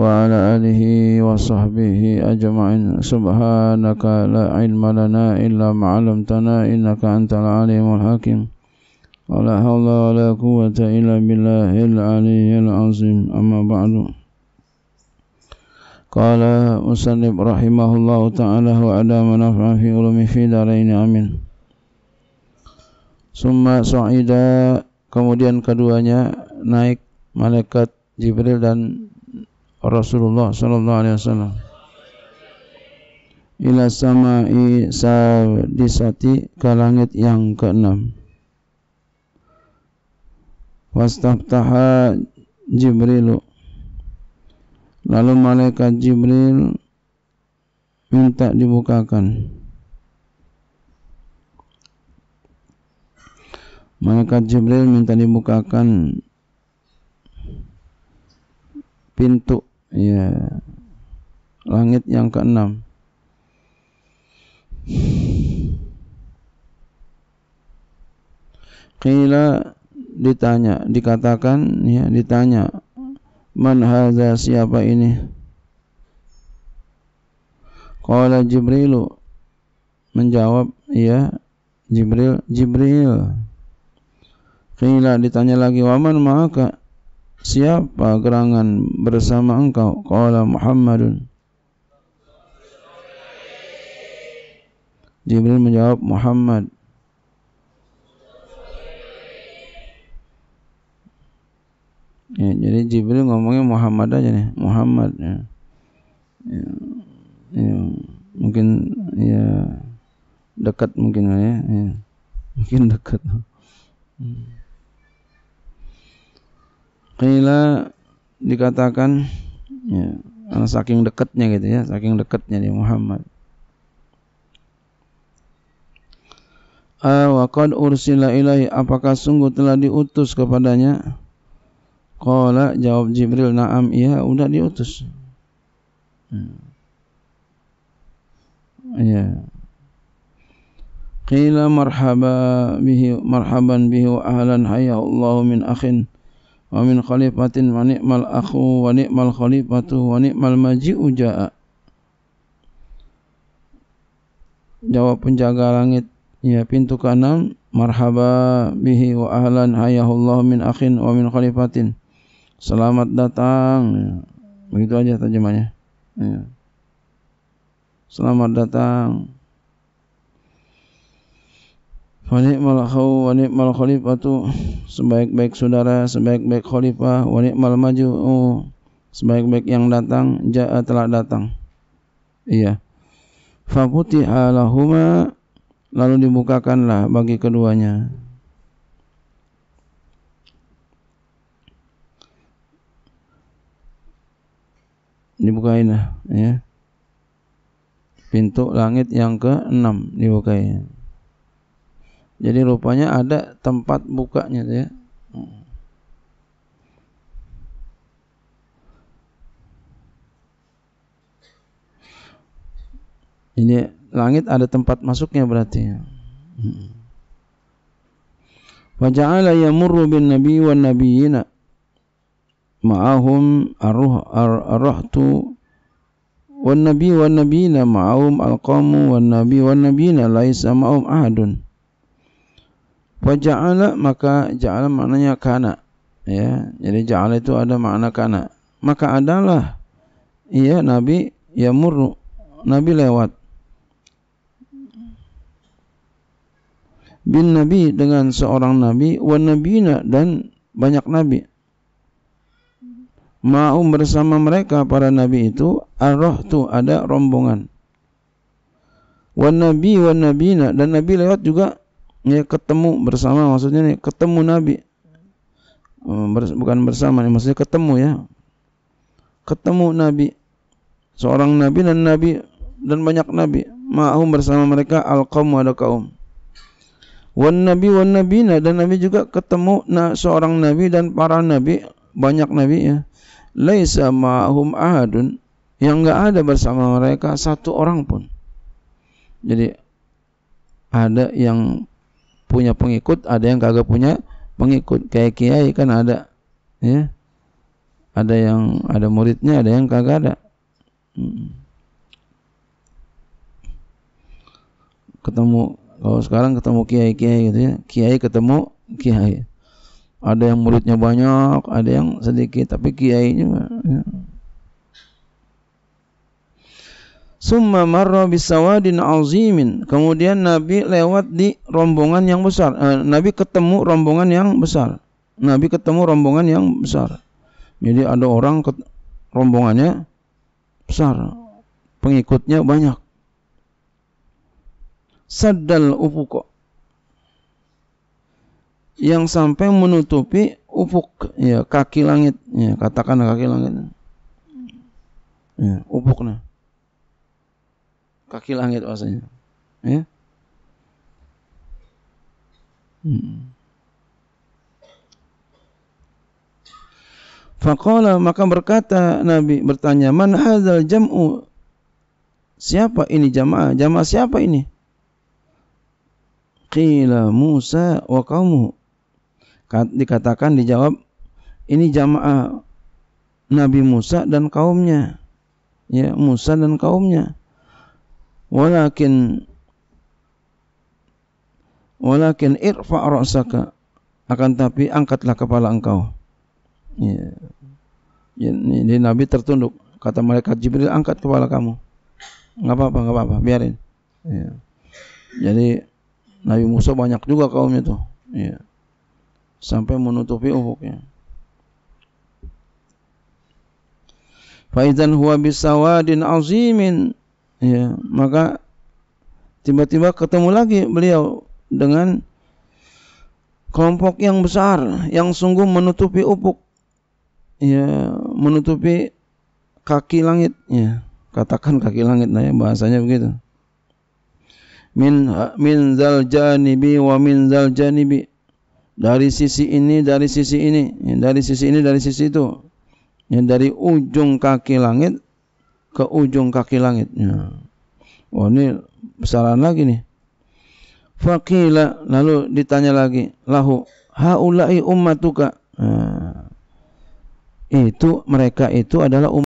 وعلى آله وصحبه أجمعين سبحانك لا علم لنا إلا ما علمتنا إنك أنت العليم الحكيم ولا حول ولا قوة إلا بالله العلي العظيم أما بعد قال مسلم رحمه الله تعالى وعلى منافع في علوم في دارين آمين Summa sa'ida kemudian keduanya naik malaikat Jibril dan Rasulullah sallallahu alaihi wasallam ila samai sadisati ke langit yang keenam wastaftaha Jibril lalu malaikat Jibril minta dibukakan malaikat Jibril minta dibukakan pintu Iya, langit yang keenam Qila ditanya, dikatakan ya ditanya man haza siapa ini? Qala Jibril menjawab ya Jibril Jibril Qila ditanya lagi waman maka Siapa gerangan bersama engkau? Qala Muhammadun. Jibril menjawab Muhammad. Ya, jadi Jibril ngomongnya Muhammad aja nih, Muhammad ya. Ya, ya mungkin ya dekat mungkin ya, ya. mungkin dekat. Hmm. Kila dikatakan ya, karena saking dekatnya gitu ya, saking dekatnya dia Muhammad. wa qad ursila ilahi apakah sungguh telah diutus kepadanya Kola jawab jibril na'am iya udah diutus hmm. ya qila marhaba bihi marhaban bihi wa ahlan hayya Allah min akhin wa min khalifatin wa ni'mal akhu wa ni'mal khalifatu wa ni'mal maji'u ja'a jawab penjaga langit ya pintu keenam marhaba bihi wa ahlan hayahullah min akhin wa min khalifatin selamat datang ya. begitu aja terjemahnya ya. selamat datang malah ni'mal khaw malah Khalifah khalifatu sebaik-baik saudara, sebaik-baik khalifah, malah maju, oh sebaik-baik yang datang, ja'a telah datang. Iya. Fa ala lahuma lalu dibukakanlah bagi keduanya. dibukain lah ya pintu langit yang ke-6 dibukain jadi rupanya ada tempat bukanya ya. Ini langit ada tempat masuknya berarti. Ya. Waja'ala yamurru bin nabi wan nabiyina ma'ahum arruh arrahtu wan nabi wan nabiyina ma'ahum alqamu wan nabi wan nabiyina laisa ma'ahum ahadun. Wa maka ja'ala maknanya kana. Ya, jadi ja'ala itu ada makna kana. Maka adalah ya Nabi yamurru, Nabi lewat. Bin Nabi dengan seorang Nabi, wa nabiyina dan banyak Nabi. Ma'um bersama mereka para nabi itu arroh tu ada rombongan. Wan nabi wan nabina dan nabi lewat juga ya ketemu bersama maksudnya nih ketemu Nabi oh, bukan bersama nih maksudnya ketemu ya ketemu Nabi seorang Nabi dan Nabi dan banyak Nabi ma'hum bersama mereka al kaum ada kaum wan Nabi wan Nabina dan Nabi juga ketemu nah, seorang Nabi dan para Nabi banyak Nabi ya laisa ma'hum ahadun yang enggak ada bersama mereka satu orang pun jadi ada yang punya pengikut, ada yang kagak punya pengikut. Kayak kiai kan ada ya. Ada yang ada muridnya, ada yang kagak ada. Hmm. Ketemu kalau sekarang ketemu kiai-kiai gitu ya. Kiai ketemu kiai. Ada yang muridnya banyak, ada yang sedikit, tapi kiainya ya summa marra bisawadin azimin kemudian nabi lewat di rombongan yang besar eh, nabi ketemu rombongan yang besar nabi ketemu rombongan yang besar jadi ada orang ke, rombongannya besar pengikutnya banyak saddal ufuq yang sampai menutupi ufuk ya kaki langit ya katakan kaki langit ya ufuknya kaki langit bahasanya. Ya. Hmm. maka berkata Nabi bertanya man halal jam'u Siapa ini jamaah? Jamaah siapa ini? Qila Musa wa kaumu. Dikatakan dijawab ini jamaah Nabi Musa dan kaumnya. Ya, Musa dan kaumnya walakin walakin irfa ra'saka akan tapi angkatlah kepala engkau ya jadi ya, nabi tertunduk kata malaikat jibril angkat kepala kamu nggak apa-apa nggak apa-apa biarin ya. jadi nabi musa banyak juga kaumnya tuh ya. sampai menutupi ufuknya Faizan huwa bisawadin azimin ya maka tiba-tiba ketemu lagi beliau dengan kelompok yang besar yang sungguh menutupi upuk ya menutupi kaki langit ya katakan kaki langit nah ya bahasanya begitu min min zal janibi wa min zal janibi dari sisi ini dari sisi ini iya, dari sisi ini dari sisi itu ya dari ujung kaki langit ke ujung kaki langit. Ya. Wah oh, ini besaran lagi nih. Fakila lalu ditanya lagi lahu haulai ummatuka. Nah, itu mereka itu adalah umat